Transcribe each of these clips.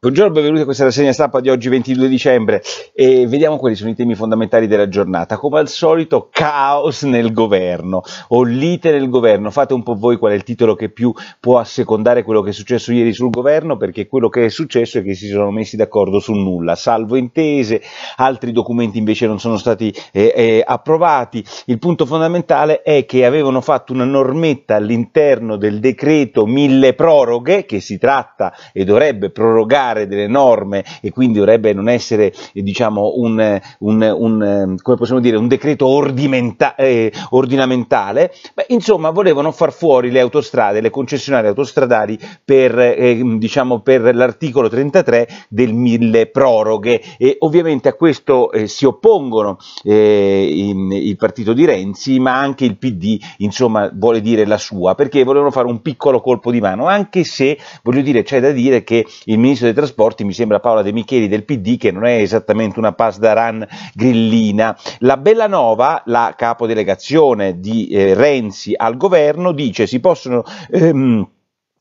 Buongiorno, benvenuti a questa rassegna stampa di oggi 22 dicembre e vediamo quali sono i temi fondamentali della giornata. Come al solito caos nel governo o lite nel governo, fate un po' voi qual è il titolo che più può assecondare quello che è successo ieri sul governo perché quello che è successo è che si sono messi d'accordo su nulla, salvo intese, altri documenti invece non sono stati eh, eh, approvati. Il punto fondamentale è che avevano fatto una normetta all'interno del decreto mille proroghe che si tratta e dovrebbe prorogare applicare delle norme e quindi dovrebbe non essere eh, diciamo, un, un, un, eh, dire, un, decreto ordimenta- eh, ordinamentale, Beh, insomma volevano far fuori le autostrade, le concessionarie autostradali per, eh, mm, diciamo, per l'articolo 33 del mille proroghe e ovviamente a questo eh, si oppongono eh, in, il partito di Renzi ma anche il PD insomma vuole dire la sua perché volevano fare un piccolo colpo di mano anche se voglio dire c'è da dire che il ministro dei trasporti, mi sembra Paola De Micheli del PD, che non è esattamente una pass da run grillina. La Bellanova, la capodelegazione di eh, Renzi al governo, dice si possono... Ehm,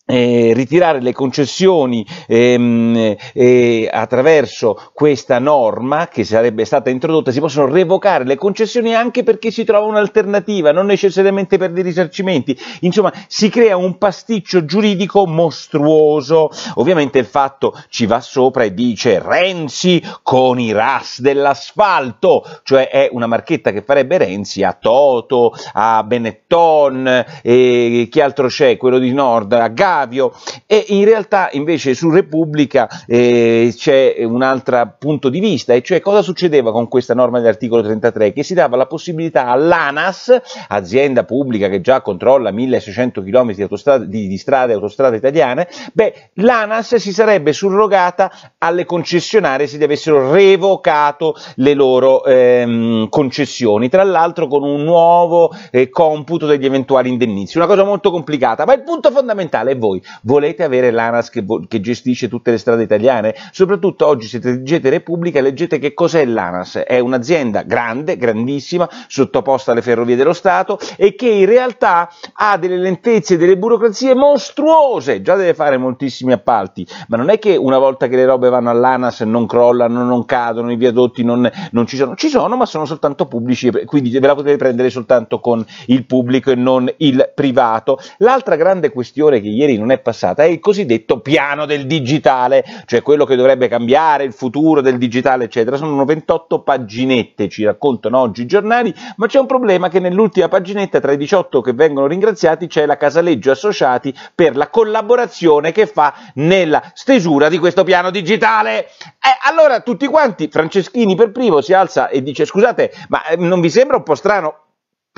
eh, ritirare le concessioni ehm, eh, attraverso questa norma che sarebbe stata introdotta, si possono revocare le concessioni anche perché si trova un'alternativa, non necessariamente per dei risarcimenti. Insomma, si crea un pasticcio giuridico mostruoso. Ovviamente il fatto ci va sopra e dice Renzi con i ras dell'asfalto, cioè è una marchetta che farebbe Renzi a Toto, a Benetton, eh, chi altro c'è? Quello di Nord, a Gas Savio e in realtà invece su Repubblica eh, c'è un altro punto di vista e cioè cosa succedeva con questa norma dell'articolo 33 che si dava la possibilità all'ANAS, azienda pubblica che già controlla 1600 km di, di, di strade e autostrade italiane, beh, l'ANAS si sarebbe surrogata alle concessionarie se gli avessero revocato le loro ehm, concessioni, tra l'altro con un nuovo eh, computo degli eventuali indennizi, una cosa molto complicata, ma il punto fondamentale è voi voi? Volete avere l'ANAS che, che, gestisce tutte le strade italiane? Soprattutto oggi se leggete Repubblica leggete che cos'è l'ANAS. È un'azienda grande, grandissima, sottoposta alle ferrovie dello Stato e che in realtà ha delle lentezze e delle burocrazie mostruose. Già deve fare moltissimi appalti, ma non è che una volta che le robe vanno all'ANAS non crollano, non cadono, i viadotti non, non ci sono. Ci sono, ma sono soltanto pubblici, quindi ve la potete prendere soltanto con il pubblico e non il privato. L'altra grande questione che ieri non è passata è il cosiddetto piano del digitale, cioè quello che dovrebbe cambiare il futuro del digitale, eccetera. Sono 28 paginette, ci raccontano oggi i giornali, ma c'è un problema che nell'ultima paginetta, tra i 18 che vengono ringraziati, c'è la Casaleggio Associati per la collaborazione che fa nella stesura di questo piano digitale. Eh, allora tutti quanti, Franceschini per primo, si alza e dice scusate, ma eh, non vi sembra un po' strano?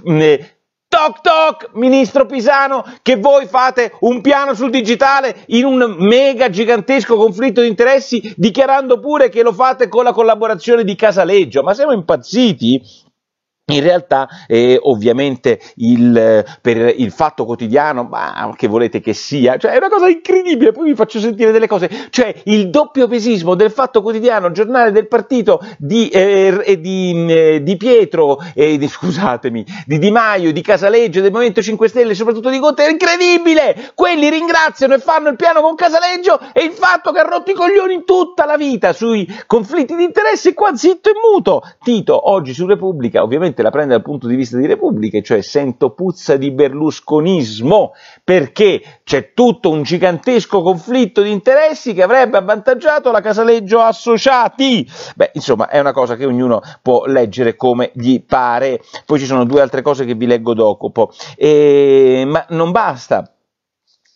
Eh, Toc toc, ministro Pisano, che voi fate un piano sul digitale in un mega gigantesco conflitto di interessi, dichiarando pure che lo fate con la collaborazione di Casaleggio. Ma siamo impazziti? In realtà eh, ovviamente il, per il fatto quotidiano, ma che volete che sia, cioè è una cosa incredibile, poi vi faccio sentire delle cose, cioè il doppio pesismo del fatto quotidiano, giornale del partito di, eh, di, eh, di Pietro, di, scusatemi, di Di Maio, di Casaleggio, del Movimento 5 Stelle, soprattutto di Conte, è incredibile! Quelli ringraziano e fanno il piano con Casaleggio e il fatto che ha rotto i coglioni tutta la vita sui conflitti di interesse, qua zitto e muto. Tito, oggi su Repubblica, ovviamente te la prende dal punto di vista di Repubblica, cioè sento puzza di berlusconismo, perché c'è tutto un gigantesco conflitto di interessi che avrebbe avvantaggiato la Casaleggio Associati. Beh, insomma, è una cosa che ognuno può leggere come gli pare. Poi ci sono due altre cose che vi leggo dopo, e, ma non basta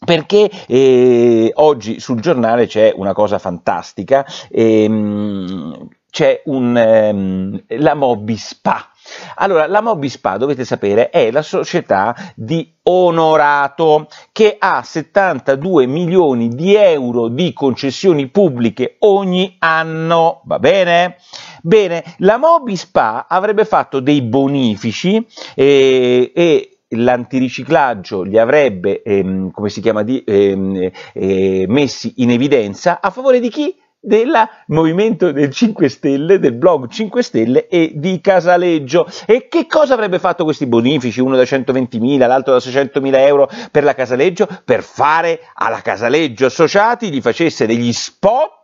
perché eh, oggi sul giornale c'è una cosa fantastica, ehm, c'è un, ehm, la Mobispa allora, la Mobispa, dovete sapere, è la società di Onorato che ha 72 milioni di euro di concessioni pubbliche ogni anno, va bene? Bene, la Mobispa avrebbe fatto dei bonifici e, eh, e l'antiriciclaggio li avrebbe, ehm, come si chiama, di, ehm, eh, messi in evidenza a favore di chi? del movimento del 5 Stelle, del blog 5 Stelle e di Casaleggio. E che cosa avrebbe fatto questi bonifici, uno da 120.000, l'altro da 600.000 euro per la Casaleggio, per fare alla Casaleggio associati, gli facesse degli spot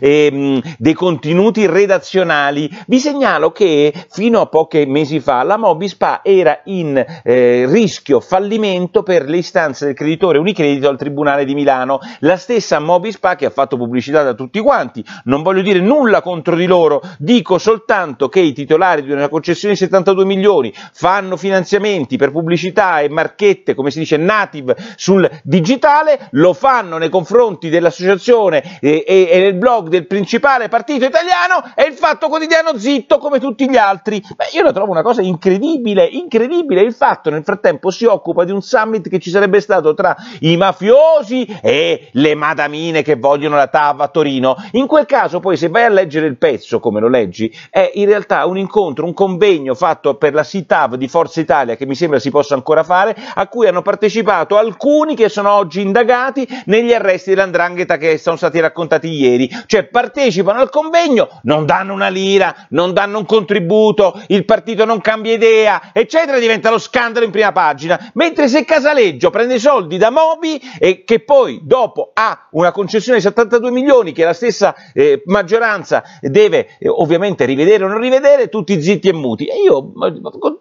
e ehm, mh, dei contenuti redazionali. Vi segnalo che fino a pochi mesi fa la Mobispa era in eh, rischio fallimento per le istanze del creditore Unicredito al Tribunale di Milano. La stessa Mobispa che ha fatto pubblicità da tutti quanti, non voglio dire nulla contro di loro, dico soltanto che i titolari di una concessione di 72 milioni fanno finanziamenti per pubblicità e marchette, come si dice, native sul digitale, lo fanno nei confronti dell'associazione eh, e, e, del blog del principale partito italiano e il Fatto Quotidiano zitto come tutti gli altri. Beh, io lo trovo una cosa incredibile, incredibile. Il Fatto nel frattempo si occupa di un summit che ci sarebbe stato tra i mafiosi e le madamine che vogliono la TAV a Torino. In quel caso poi se vai a leggere il pezzo come lo leggi, è in realtà un incontro, un convegno fatto per la CITAV di Forza Italia che mi sembra si possa ancora fare, a cui hanno partecipato alcuni che sono oggi indagati negli arresti dell'andrangheta che sono stati raccontati ieri ieri, cioè partecipano al convegno, non danno una lira, non danno un contributo, il partito non cambia idea, eccetera, diventa lo scandalo in prima pagina, mentre se Casaleggio prende i soldi da Mobi e che poi dopo ha una concessione di 72 milioni che la stessa eh, maggioranza deve eh, ovviamente rivedere o non rivedere, tutti zitti e muti. E io, ma,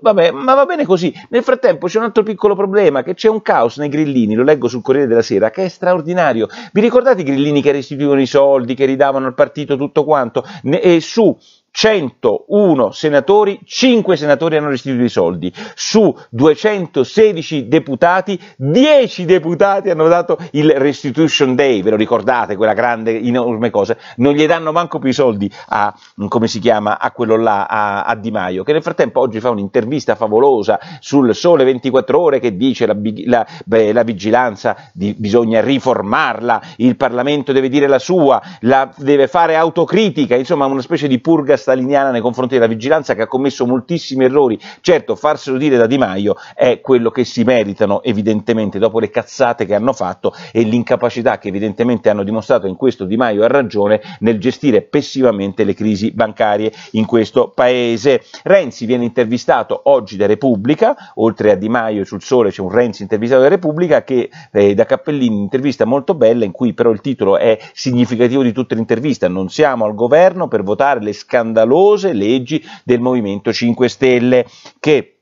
vabbè, ma va bene così. Nel frattempo c'è un altro piccolo problema, che c'è un caos nei grillini, lo leggo sul Corriere della Sera, che è straordinario. Vi ricordate i grillini che restituivano i soldi? soldi che ridavano al partito, tutto quanto, e su 101 senatori, 5 senatori hanno restituito i soldi, su 216 deputati, 10 deputati hanno dato il restitution day, ve lo ricordate, quella grande, enorme cosa, non gli danno manco più i soldi a, come si chiama, a quello là, a, a Di Maio, che nel frattempo oggi fa un'intervista favolosa sul Sole 24 Ore che dice la, la, beh, la vigilanza di, bisogna riformarla, il Parlamento deve dire la sua, la, deve fare autocritica, insomma una specie di purga staliniana nei confronti della vigilanza che ha commesso moltissimi errori. Certo, farselo dire da Di Maio è quello che si meritano evidentemente dopo le cazzate che hanno fatto e l'incapacità che evidentemente hanno dimostrato in questo Di Maio ha ragione nel gestire pessimamente le crisi bancarie in questo paese. Renzi viene intervistato oggi da Repubblica, oltre a Di Maio sul Sole c'è un Renzi intervistato da Repubblica che eh, da Cappellini intervista molto bella in cui però il titolo è significativo di tutta l'intervista, non siamo al governo per votare le scandalose scandalose leggi del Movimento 5 Stelle che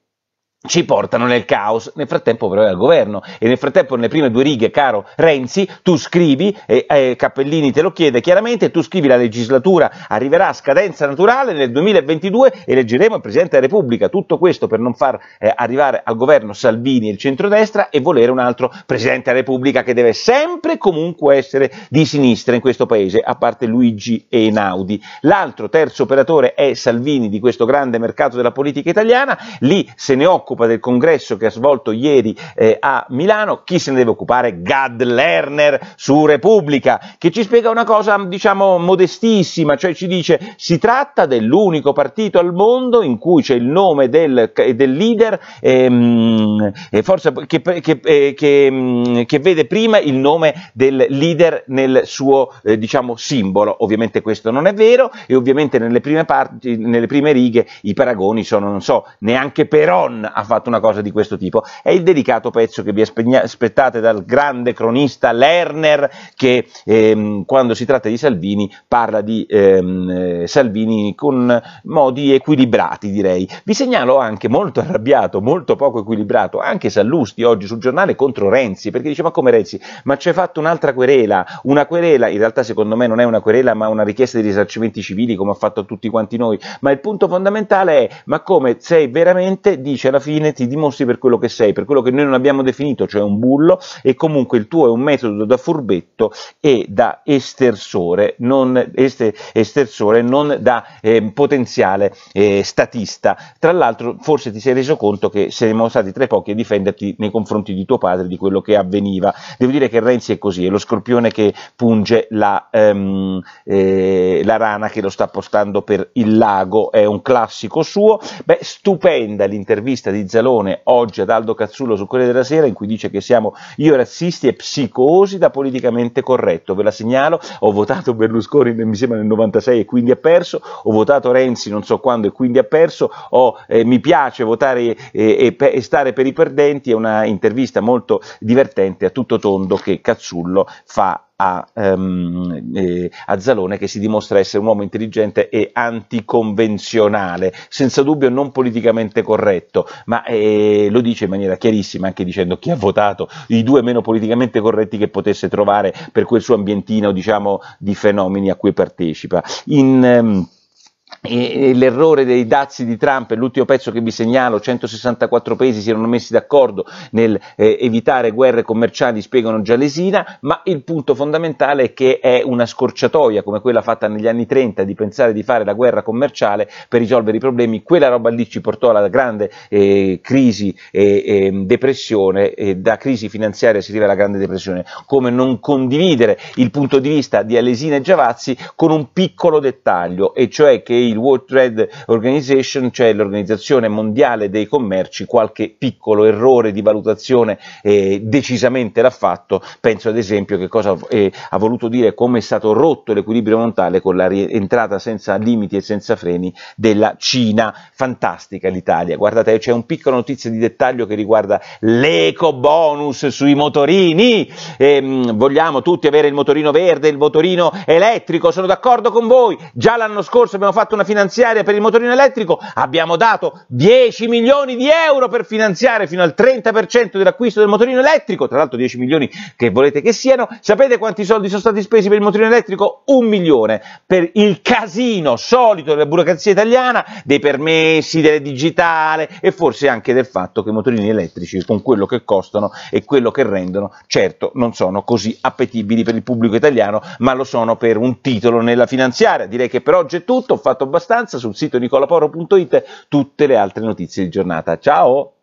ci portano nel caos. Nel frattempo però è al governo e nel frattempo nelle prime due righe, caro Renzi, tu scrivi, e eh, Cappellini te lo chiede chiaramente, tu scrivi la legislatura arriverà a scadenza naturale nel 2022 e leggeremo il Presidente della Repubblica. Tutto questo per non far eh, arrivare al governo Salvini e il centrodestra e volere un altro Presidente della Repubblica che deve sempre comunque essere di sinistra in questo Paese, a parte Luigi Einaudi. L'altro terzo operatore è Salvini di questo grande mercato della politica italiana, lì se ne occupa occupa del congresso che ha svolto ieri eh, a Milano, chi se ne deve occupare? Gad Lerner su Repubblica, che ci spiega una cosa diciamo modestissima, cioè ci dice si tratta dell'unico partito al mondo in cui c'è il nome del, del leader ehm, che, che, eh, che, mm, che, vede prima il nome del leader nel suo eh, diciamo simbolo. Ovviamente questo non è vero e ovviamente nelle prime, parti, nelle prime righe i paragoni sono, non so, neanche Peron ha fatto una cosa di questo tipo. È il delicato pezzo che vi aspettate dal grande cronista Lerner che ehm, quando si tratta di Salvini parla di ehm, eh, Salvini con modi equilibrati direi. Vi segnalo anche molto arrabbiato, molto poco equilibrato, anche Sallusti oggi sul giornale contro Renzi perché dice ma come Renzi? Ma ci hai fatto un'altra querela, una querela, in realtà secondo me non è una querela ma una richiesta di risarcimento civili come ha fatto tutti quanti noi, ma il punto fondamentale è ma come sei veramente, dice alla fine fine ti dimostri per quello che sei, per quello che noi non abbiamo definito, cioè un bullo, e comunque il tuo è un metodo da furbetto e da estersore, non, este, estersore, non da eh, potenziale eh, statista. Tra l'altro forse ti sei reso conto che saremmo stati tra i pochi a difenderti nei confronti di tuo padre, di quello che avveniva. Devo dire che Renzi è così, è lo scorpione che punge la, ehm, eh, la rana che lo sta postando per il lago, è un classico suo. Beh, stupenda l'intervista di Zalone oggi ad Aldo Cazzullo su Corriere della Sera in cui dice che siamo io razzisti e psicosi da politicamente corretto. Ve la segnalo, ho votato Berlusconi mi sembra nel 96 e quindi ha perso, ho votato Renzi non so quando e quindi ha perso, ho, eh, mi piace votare eh, e, e, e, stare per i perdenti, è una intervista molto divertente a tutto tondo che Cazzullo fa a, um, eh, a, Zalone che si dimostra essere un uomo intelligente e anticonvenzionale, senza dubbio non politicamente corretto, ma eh, lo dice in maniera chiarissima anche dicendo chi ha votato i due meno politicamente corretti che potesse trovare per quel suo ambientino diciamo, di fenomeni a cui partecipa. In, um, l'errore dei dazi di Trump è l'ultimo pezzo che vi segnalo, 164 paesi si erano messi d'accordo nel eh, evitare guerre commerciali, spiegano Gialesina. ma il punto fondamentale è che è una scorciatoia come quella fatta negli anni 30 di pensare di fare la guerra commerciale per risolvere i problemi, quella roba lì ci portò alla grande eh, crisi e eh, depressione, da crisi finanziaria si arriva alla grande depressione, come non condividere il punto di vista di Alesina e Giavazzi con un piccolo dettaglio, e cioè che il World Trade Organization, cioè l'Organizzazione Mondiale dei Commerci, qualche piccolo errore di valutazione eh, decisamente l'ha fatto. Penso ad esempio che cosa eh, ha voluto dire come è stato rotto l'equilibrio montale con la rientrata senza limiti e senza freni della Cina. Fantastica l'Italia. Guardate, c'è un piccolo notizia di dettaglio che riguarda l'eco bonus sui motorini. Eh, vogliamo tutti avere il motorino verde, il motorino elettrico, sono d'accordo con voi. Già l'anno scorso abbiamo fatto fatto una finanziaria per il motorino elettrico, abbiamo dato 10 milioni di euro per finanziare fino al 30% dell'acquisto del motorino elettrico, tra l'altro 10 milioni che volete che siano, sapete quanti soldi sono stati spesi per il motorino elettrico? Un milione, per il casino solito della burocrazia italiana, dei permessi, delle digitale e forse anche del fatto che i motorini elettrici con quello che costano e quello che rendono, certo non sono così appetibili per il pubblico italiano, ma lo sono per un titolo nella finanziaria. Direi che per oggi è tutto. Ho fatto fatto abbastanza, sul sito nicolaporo.it tutte le altre notizie di giornata. Ciao!